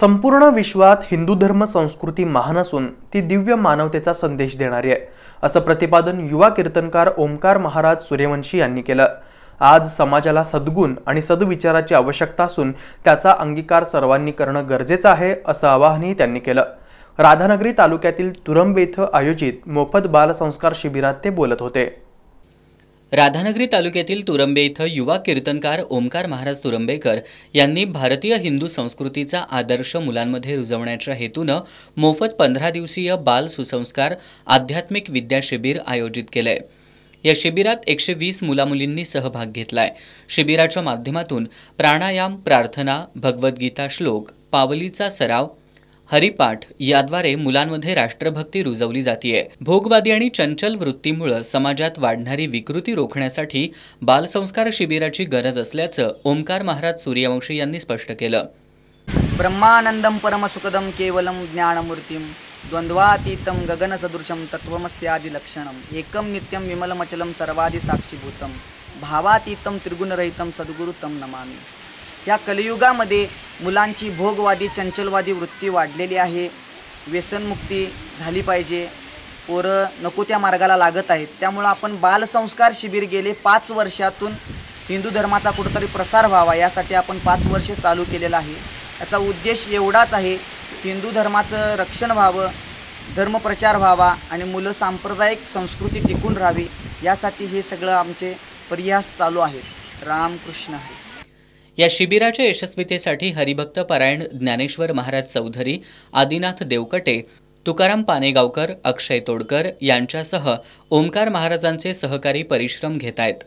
संपूर्ण विश्वात हिंदू धर्म संस्कृती महान असून ती दिव्य मानवतेचा संदेश देणारी आहे असं प्रतिपादन युवा कीर्तनकार ओमकार महाराज सूर्यवंशी यांनी केलं आज समाजाला सद्गुण आणि सद्विचाराची आवश्यकता असून त्याचा अंगीकार सर्वांनी करणं गरजेचं आहे असं आवाहनही त्यांनी केलं राधानगरी तालुक्यातील तुरंब इथं आयोजित मोफत बालसंस्कार शिबिरात ते बोलत होते राधानगरी तालुक्यातील तुरंबे इथं युवा कीर्तनकार ओमकार महाराज तुरंबेकर यांनी भारतीय हिंदू संस्कृतीचा आदर्श मुलांमध्ये रुजवण्याच्या हेतूनं मोफत पंधरा दिवसीय बाल सुसंस्कार आध्यात्मिक विद्या शिबिर आयोजित केलं या शिबिरात एकशे वीस मुलामुलींनी सहभाग घेतलाय शिबिराच्या माध्यमातून प्राणायाम प्रार्थना भगवद्गीता श्लोक पावलीचा सराव हरिपाठ याद्वारे मुलांमध्ये राष्ट्रभक्ती रुजवली जाते भोगवादी आणि चंचल वृत्तीमुळे समाजात वाढणारी विकृती रोखण्यासाठी बालसंस्कार शिबिराची गरज असल्याचं ओमकार महाराज सूर्यवंशी यांनी स्पष्ट केलं ब्रह्मानंदम परमसुखदम केवलम ज्ञानमूर्तीम द्वंद्वातीतम तत्वमस्यादि एकं एकम नित्यम विमलमचलम साक्षीभूतम भावातीतम त्रिगुणरहितम सद्गुरुतम नमामी ह्या कलियुगामध्ये मुलांची भोगवादी चंचलवादी वृत्ती वाढलेली आहे व्यसनमुक्ती झाली पाहिजे पोरं नको त्या मार्गाला लागत आहेत त्यामुळं आपण बालसंस्कार शिबिर गेले पाच वर्षातून हिंदू धर्माचा कुठंतरी प्रसार व्हावा यासाठी आपण पाच वर्ष चालू केलेलं आहे याचा उद्देश एवढाच आहे हिंदू धर्माचं रक्षण व्हावं धर्मप्रचार व्हावा आणि मुलं सांप्रदायिक संस्कृती टिकून राहावी यासाठी हे सगळं आमचे प्रयास चालू आहेत रामकृष्ण आहे या शिबिराच्या यशस्वीतेसाठी हरिभक्त परायण ज्ञानेश्वर महाराज चौधरी आदिनाथ देवकटे तुकाराम पानेगावकर अक्षय तोडकर यांच्यासह ओमकार महाराजांचे सहकारी परिश्रम घेत